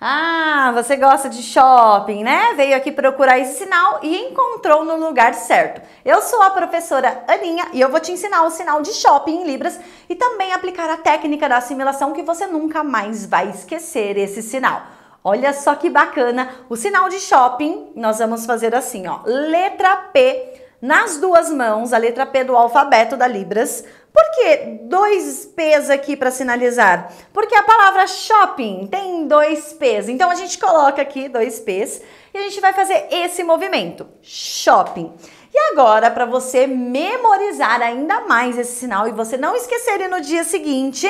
Ah, você gosta de shopping, né? Veio aqui procurar esse sinal e encontrou no lugar certo. Eu sou a professora Aninha e eu vou te ensinar o sinal de shopping em Libras e também aplicar a técnica da assimilação que você nunca mais vai esquecer esse sinal. Olha só que bacana! O sinal de shopping nós vamos fazer assim, ó. Letra P nas duas mãos, a letra P do alfabeto da Libras. Por que dois P's aqui para sinalizar? Porque a palavra shopping tem dois P's. Então a gente coloca aqui dois P's e a gente vai fazer esse movimento. Shopping. E agora, para você memorizar ainda mais esse sinal e você não esquecer ele no dia seguinte,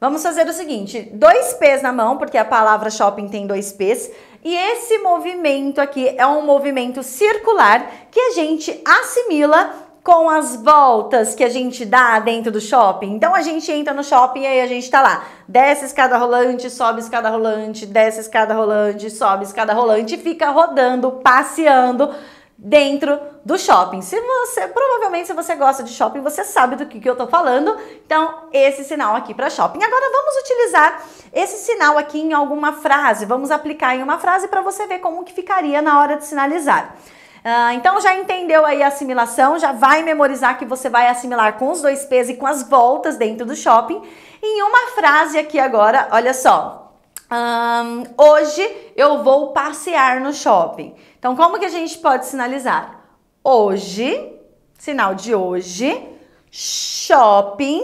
vamos fazer o seguinte: dois P's na mão, porque a palavra shopping tem dois P's. E esse movimento aqui é um movimento circular que a gente assimila com as voltas que a gente dá dentro do shopping. Então a gente entra no shopping e aí a gente tá lá. Desce escada rolante, sobe escada rolante, desce escada rolante, sobe escada rolante e fica rodando, passeando dentro do shopping. Se você, provavelmente, se você gosta de shopping, você sabe do que, que eu tô falando. Então, esse sinal aqui para shopping. Agora, vamos utilizar esse sinal aqui em alguma frase. Vamos aplicar em uma frase para você ver como que ficaria na hora de sinalizar. Ah, então já entendeu aí a assimilação, já vai memorizar que você vai assimilar com os dois pés e com as voltas dentro do shopping. Em uma frase aqui agora, olha só. Um, hoje eu vou passear no shopping. Então, como que a gente pode sinalizar? Hoje, sinal de hoje, shopping,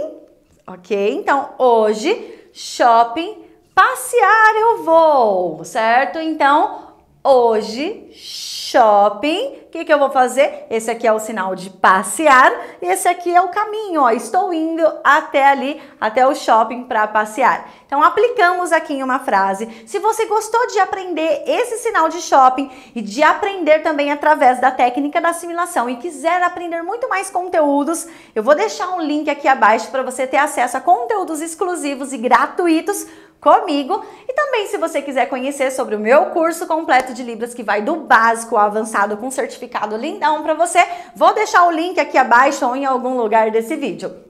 ok? Então, hoje, shopping, passear eu vou, certo? Então, Hoje, shopping. O que, que eu vou fazer? Esse aqui é o sinal de passear. Esse aqui é o caminho, ó. Estou indo até ali, até o shopping para passear. Então, aplicamos aqui em uma frase. Se você gostou de aprender esse sinal de shopping e de aprender também através da técnica da assimilação e quiser aprender muito mais conteúdos, eu vou deixar um link aqui abaixo para você ter acesso a conteúdos exclusivos e gratuitos comigo. E também, se você quiser conhecer sobre o meu curso completo de Libras, que vai do básico ao avançado com certificado lindão para você, vou deixar o link aqui abaixo ou em algum lugar desse vídeo.